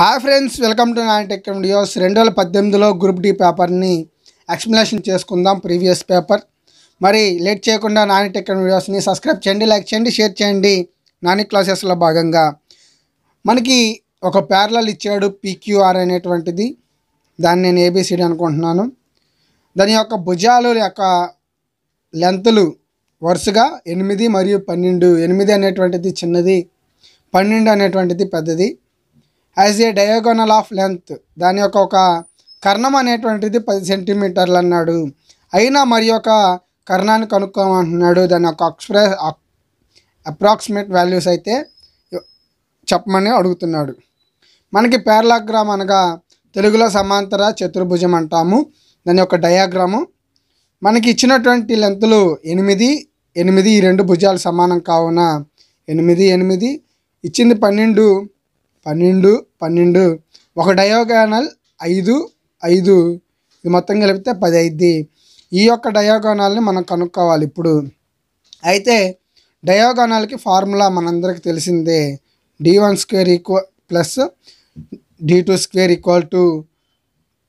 hi friends welcome to tech videos రెండు వేల పద్దెనిమిదిలో గ్రూప్ డి పేపర్ని ఎక్స్ప్లెనేషన్ చేసుకుందాం ప్రీవియస్ పేపర్ మరి లేట్ చేయకుండా నాని టెక్ వీడియోస్ని సబ్స్క్రైబ్ చేయండి లైక్ చేయండి షేర్ చేయండి నాని క్లాసెస్లో భాగంగా మనకి ఒక ప్యారలల్ ఇచ్చాడు పీక్యూఆర్ అనేటువంటిది దాన్ని నేను ఏబిసిడి అనుకుంటున్నాను దాని యొక్క భుజాలు యొక్క లెంతులు వరుసగా ఎనిమిది మరియు పన్నెండు ఎనిమిది అనేటువంటిది చిన్నది పన్నెండు అనేటువంటిది పెద్దది as a diagonal of length దాని యొక్క ఒక కర్ణం అనేటువంటిది పది సెంటీమీటర్లు అన్నాడు అయినా మరి యొక్క కర్ణాన్ని కనుక్కోమంటున్నాడు దాని యొక్క అక్స్ప్రె అప్రాక్సిమేట్ వాల్యూస్ అయితే చెప్పమని అడుగుతున్నాడు మనకి పేర్లాగ్రామ్ అనగా తెలుగులో సమాంతర చతుర్భుజం అంటాము దాని యొక్క డయాగ్రాము మనకి ఇచ్చినటువంటి లెంతులు ఎనిమిది ఎనిమిది ఈ రెండు భుజాలు సమానం కావున ఎనిమిది ఎనిమిది ఇచ్చింది పన్నెండు పన్నెండు పన్నెండు ఒక డయోగోనల్ ఐదు ఐదు ఇది మొత్తం కలిపితే పది ఈ యొక్క డయోగోనాల్ని మనం కనుక్కోవాలి ఇప్పుడు అయితే డయోగోనాల్కి ఫార్ములా మనందరికి తెలిసిందే D one square equal plus D two square equal to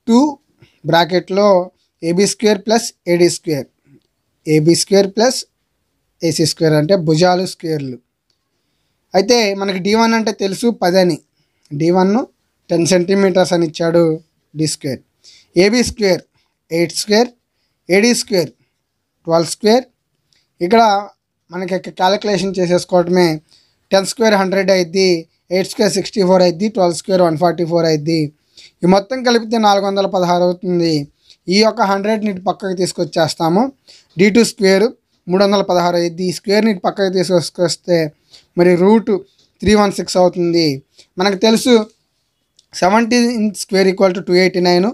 two బ్రాకెట్లో AB square plus AD square AB square plus AC square అంటే భుజాలు స్క్వేర్లు అయితే మనకి డి వన్ అంటే తెలుసు పది అని డి వన్ టెన్ సెంటీమీటర్స్ అని ఇచ్చాడు D square AB square eight square AD square twelve square ఇక్కడ మనకి క్యాలిక్యులేషన్ చేసేసుకోవటమే టెన్ స్క్వేర్ హండ్రెడ్ అయింది ఎయిట్ స్క్వేర్ సిక్స్టీ ఫోర్ అయింది twelve square one forty four అయింది ఈ మొత్తం కలిపితే నాలుగు వందల పదహారు అవుతుంది ఈ యొక్క హండ్రెడ్ని పక్కకు తీసుకొచ్చేస్తాము డి టూ స్క్వేర్ మూడు వందల పదహారు అయింది ఈ స్క్వేర్ని పక్కకి తీసుకొస్తే మరి రూట్ త్రీ వన్ సిక్స్ అవుతుంది మనకు తెలుసు seventeen square equal to two eighty nine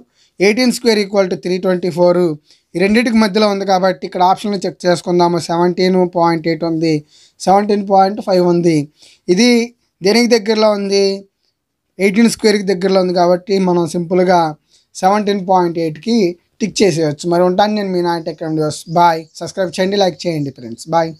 eighteen square equal to three twenty four ఈ రెండింటికి మధ్యలో ఉంది కాబట్టి ఇక్కడ ఆప్షన్లు చెక్ చేసుకుందాము సెవెంటీన్ పాయింట్ ఎయిట్ ఉంది సెవెంటీన్ పాయింట్ ఫైవ్ ఉంది ఇది దేనికి దగ్గరలో ఉంది ఎయిటీన్ స్క్వేర్కి దగ్గరలో ఉంది కాబట్టి మనం సింపుల్గా సెవెంటీన్ పాయింట్ ఎయిట్కి టిక్ చేసేయచ్చు మరి ఉంటాను నేను మీ నాయట ఎక్కడ బాయ్ సబ్స్క్రైబ్ చేయండి లైక్ చేయండి ఫ్రెండ్స్ బాయ్